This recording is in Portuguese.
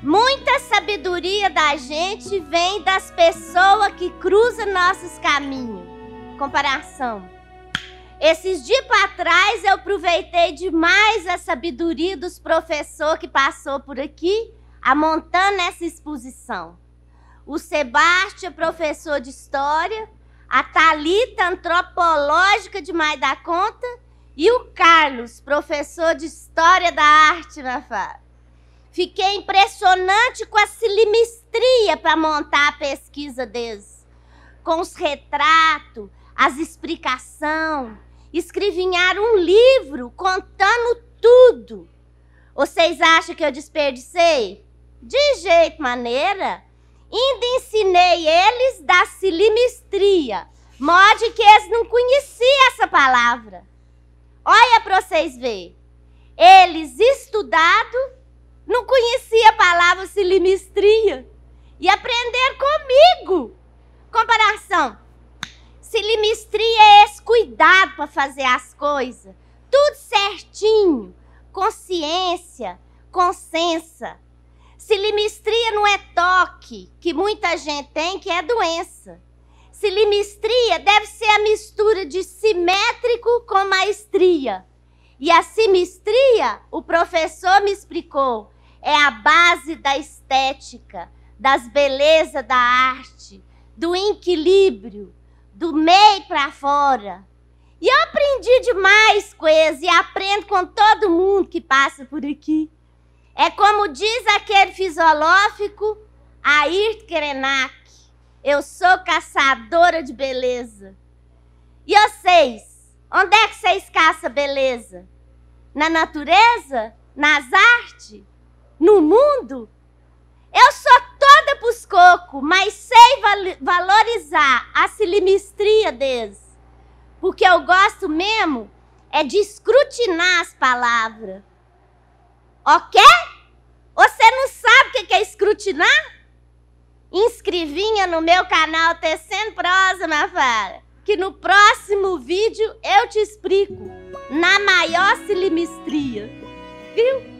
Muita sabedoria da gente vem das pessoas que cruzam nossos caminhos. Comparação. Esses dias para trás eu aproveitei demais a sabedoria dos professores que passou por aqui, a montar nessa exposição. O Sebastião, professor de história, a Talita, antropológica demais da conta, e o K Carlos, professor de História da Arte na FAP. Fiquei impressionante com a silimistria para montar a pesquisa deles. Com os retratos, as explicações. Escrevinhar um livro contando tudo. Vocês acham que eu desperdicei? De jeito maneira. Ainda ensinei eles da silimistria, modo que eles não conheciam essa palavra. Olha para vocês ver. Eles estudado não conhecia a palavra silimistria e aprender comigo. Comparação. Silimistria é esse cuidado para fazer as coisas, tudo certinho, consciência, consensa. Silimistria não é toque, que muita gente tem, que é doença. Silimistria deve ser a mistura de simétrico com maestria. E a simistria, o professor me explicou, é a base da estética, das belezas da arte, do equilíbrio, do meio para fora. E eu aprendi demais coisas e aprendo com todo mundo que passa por aqui. É como diz aquele fisiológico Ayrton Krenak, eu sou caçadora de beleza. E vocês? Onde é que vocês caçam beleza? Na natureza? Nas artes? No mundo? Eu sou toda pros coco, mas sei val valorizar a silimistria deles. Porque eu gosto mesmo é de escrutinar as palavras. Ok? Você não sabe o que é escrutinar? inscrevinha no meu canal Tecendo Prosa, Mafara, que no próximo vídeo eu te explico na maior silimistria, viu?